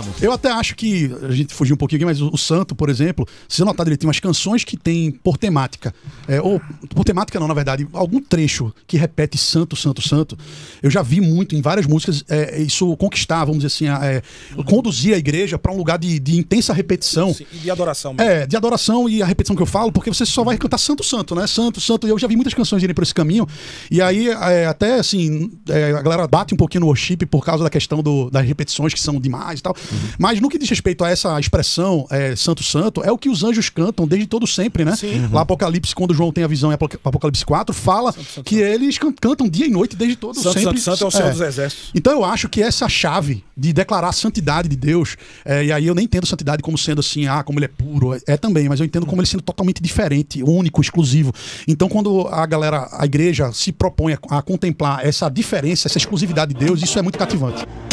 essa música. Eu até acho que a gente fugiu um pouquinho aqui, mas o, o Santo, por exemplo, se você notar, ele tem umas canções que tem por temática. É, ou por temática não, na verdade, algum trecho que repete Santo, Santo, Santo. Eu já vi muito em várias músicas é, isso conquistar, vamos dizer assim, é, conduzir a igreja para um lugar de, de intensa repetição. Sim, e de adoração mesmo. É, de adoração e a repetição que eu falo, porque você só vai cantar Santo, Santo, né? Santo, Santo. E eu já vi muitas canções irem por esse caminho. E aí, é, até assim, é, a galera bate um pouquinho no worship por causa da questão do, das repetições que são demais e tal. Mas no que diz respeito a essa expressão é, santo santo, é o que os anjos cantam desde todo sempre, né? Sim. Uhum. Lá Apocalipse, quando João tem a visão em é Apocalipse 4, fala santo, santo, que eles cantam dia e noite desde todo santo, sempre. Santo, santo é o Senhor é. dos Exércitos. Então eu acho que essa chave de declarar a santidade de Deus, é, e aí eu nem entendo santidade como sendo assim, ah, como ele é puro, é, é também, mas eu entendo como ele sendo totalmente diferente, único, exclusivo. Então quando a galera, a igreja se propõe a, a contemplar essa diferença, essa exclusividade de Deus, isso é muito cativante.